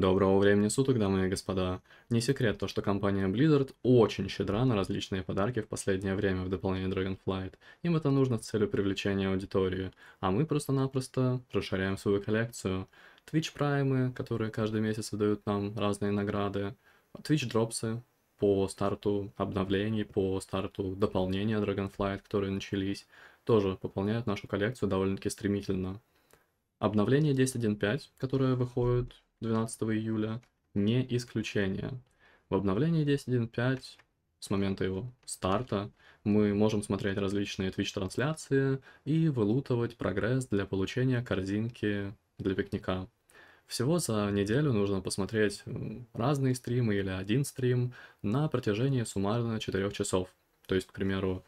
Доброго времени суток, дамы и господа. Не секрет то, что компания Blizzard очень щедра на различные подарки в последнее время в дополнение Dragonflight. Им это нужно с целью привлечения аудитории, а мы просто-напросто расширяем свою коллекцию. Twitch праймы, которые каждый месяц выдают нам разные награды, Twitch дропсы по старту обновлений, по старту дополнения Dragonflight, которые начались, тоже пополняют нашу коллекцию довольно-таки стремительно. Обновление 10.1.5, которое выходит 12 июля не исключение. В обновлении 10.1.5 с момента его старта мы можем смотреть различные Twitch-трансляции и вылутывать прогресс для получения корзинки для пикника. Всего за неделю нужно посмотреть разные стримы или один стрим на протяжении суммарно 4 часов. То есть, к примеру,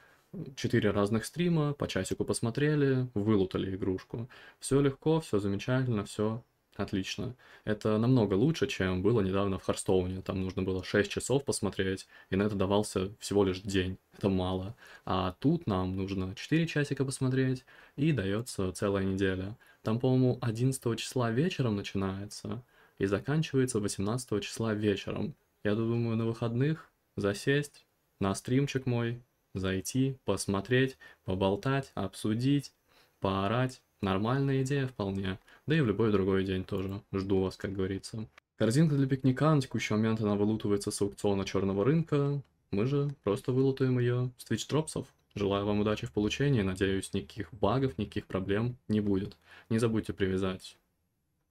4 разных стрима, по часику посмотрели, вылутали игрушку. Все легко, все замечательно, все Отлично. Это намного лучше, чем было недавно в Харстоуне. Там нужно было 6 часов посмотреть, и на это давался всего лишь день. Это мало. А тут нам нужно 4 часика посмотреть, и дается целая неделя. Там, по-моему, 11 числа вечером начинается, и заканчивается 18 числа вечером. Я думаю, на выходных засесть на стримчик мой, зайти, посмотреть, поболтать, обсудить, поорать Нормальная идея вполне. Да и в любой другой день тоже. Жду вас, как говорится. Корзинка для пикника на текущий момент она вылутывается с аукциона черного рынка. Мы же просто вылутаем ее с Twitch Дропсов. Желаю вам удачи в получении. Надеюсь, никаких багов, никаких проблем не будет. Не забудьте привязать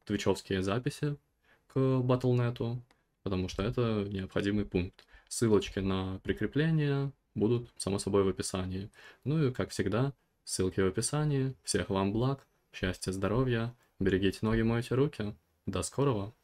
твичевские записи к Battle.net, потому что это необходимый пункт. Ссылочки на прикрепление будут, само собой, в описании. Ну и, как всегда, Ссылки в описании. Всех вам благ, счастья, здоровья, берегите ноги, мойте руки. До скорого!